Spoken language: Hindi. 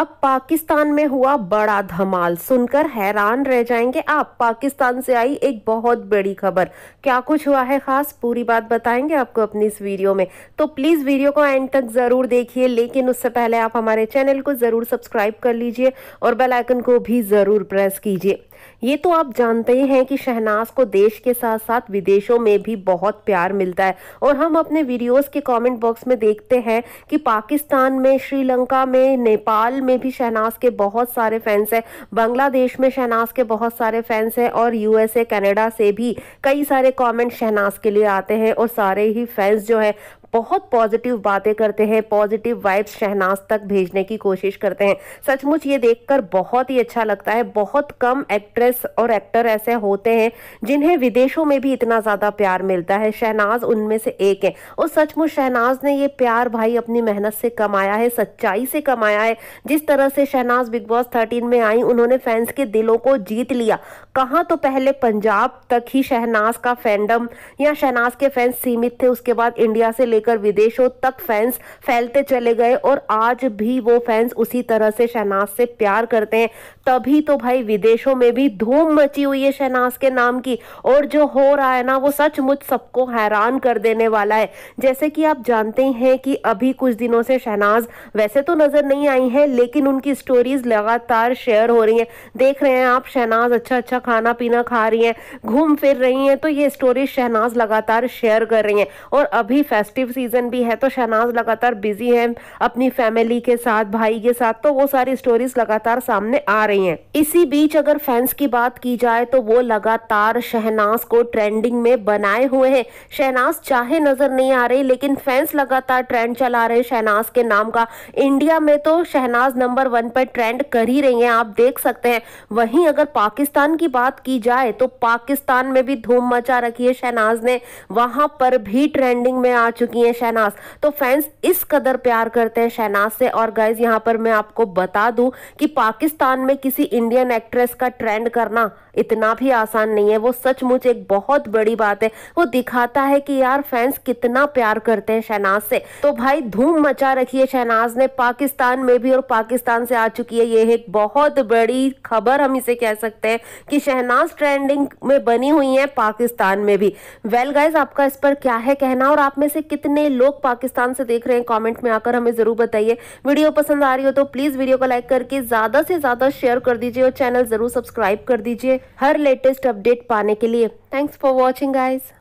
अब पाकिस्तान में हुआ बड़ा धमाल सुनकर हैरान रह जाएंगे आप पाकिस्तान से आई एक बहुत बड़ी खबर क्या कुछ हुआ है खास पूरी बात बताएंगे आपको अपनी इस वीडियो में तो प्लीज़ वीडियो को एंड तक ज़रूर देखिए लेकिन उससे पहले आप हमारे चैनल को ज़रूर सब्सक्राइब कर लीजिए और बेल आइकन को भी ज़रूर प्रेस कीजिए ये तो आप जानते ही हैं कि शहनाज को देश के साथ साथ विदेशों में भी बहुत प्यार मिलता है और हम अपने वीडियोस के कमेंट बॉक्स में देखते हैं कि पाकिस्तान में श्रीलंका में नेपाल में में भी शहनाज के बहुत सारे फैंस हैं बांग्लादेश में शहनाज के बहुत सारे फैंस हैं और यूएसए कनाडा से भी कई सारे कमेंट शहनाज के लिए आते हैं और सारे ही फैंस जो है बहुत पॉजिटिव बातें करते हैं पॉजिटिव वाइब्स शहनाज तक भेजने की कोशिश करते हैं सचमुच ये देखकर बहुत ही अच्छा लगता है बहुत कम एक्ट्रेस और एक्टर ऐसे होते हैं जिन्हें विदेशों में भी इतना ज़्यादा प्यार मिलता है शहनाज उनमें से एक है और सचमुच शहनाज ने ये प्यार भाई अपनी मेहनत से कमाया है सच्चाई से कमाया है जिस तरह से शहनाज बिग बॉस थर्टीन में आई उन्होंने फैंस के दिलों को जीत लिया कहाँ तो पहले पंजाब तक ही शहनाज का फैंडम या शहनाज के फैंस सीमित थे उसके बाद इंडिया से ले लेकर विदेशों तक फैंस फैलते चले गए और आज भी वो फैंस उसी तरह से शहनाज से प्यार करते हैं तभी तो भाई विदेशों में भी धूम मची हुई है शहनाज के नाम की और जो हो रहा है ना वो सचमुच सबको हैरान कर देने वाला है जैसे कि आप जानते हैं कि अभी कुछ दिनों से शहनाज वैसे तो नज़र नहीं आई है लेकिन उनकी स्टोरीज लगातार शेयर हो रही है देख रहे हैं आप शहनाज अच्छा अच्छा खाना पीना खा रही हैं घूम फिर रही हैं तो ये स्टोरीज शहनाज लगातार शेयर कर रही हैं और अभी फेस्टिव फेस्टिव सीजन भी है तो शहनाज लगातार बिजी हैं अपनी फैमिली के साथ भाई के साथ तो वो सारी स्टोरीज लगातार सामने आ रही हैं इसी बीच अगर फैंस की बात की जाए तो वो लगातार शहनाज को ट्रेंडिंग में बनाए हुए हैं शहनाज चाहे नजर नहीं आ रही लेकिन फैंस लगातार ट्रेंड चला रहे शहनाज के नाम का इंडिया में तो शहनाज नंबर वन पर ट्रेंड कर ही रही हैं आप देख सकते हैं वहीं अगर पाकिस्तान की बात की जाए तो पाकिस्तान में भी धूम मचा रखी है शहनाज ने वहां पर भी ट्रेंडिंग में आ चुकी लगी है शहनाज तो फैंस इस कदर प्यार करते हैं शहनाज से और गाइज यहाँ पर मैं आपको बता दूं कि पाकिस्तान में किसी इंडियन एक्ट्रेस का ट्रेंड करना इतना भी आसान नहीं है वो सचमुच एक बहुत बड़ी बात है वो दिखाता है कि यार फैंस कितना प्यार करते हैं शहनाज से तो भाई धूम मचा रखी है शहनाज ने पाकिस्तान में भी और पाकिस्तान से आ चुकी है ये एक बहुत बड़ी खबर हम इसे कह सकते हैं कि शहनाज ट्रेंडिंग में बनी हुई है पाकिस्तान में भी वेल well, गाइज आपका इस पर क्या है कहना और आप में से कितने कितने लोग पाकिस्तान से देख रहे हैं कॉमेंट में आकर हमें जरूर बताइए वीडियो पसंद आ रही हो तो प्लीज वीडियो को लाइक करके ज्यादा से ज्यादा शेयर कर दीजिए और चैनल जरूर सब्सक्राइब कर दीजिए हर लेटेस्ट अपडेट पाने के लिए थैंक्स फॉर वॉचिंग गाइज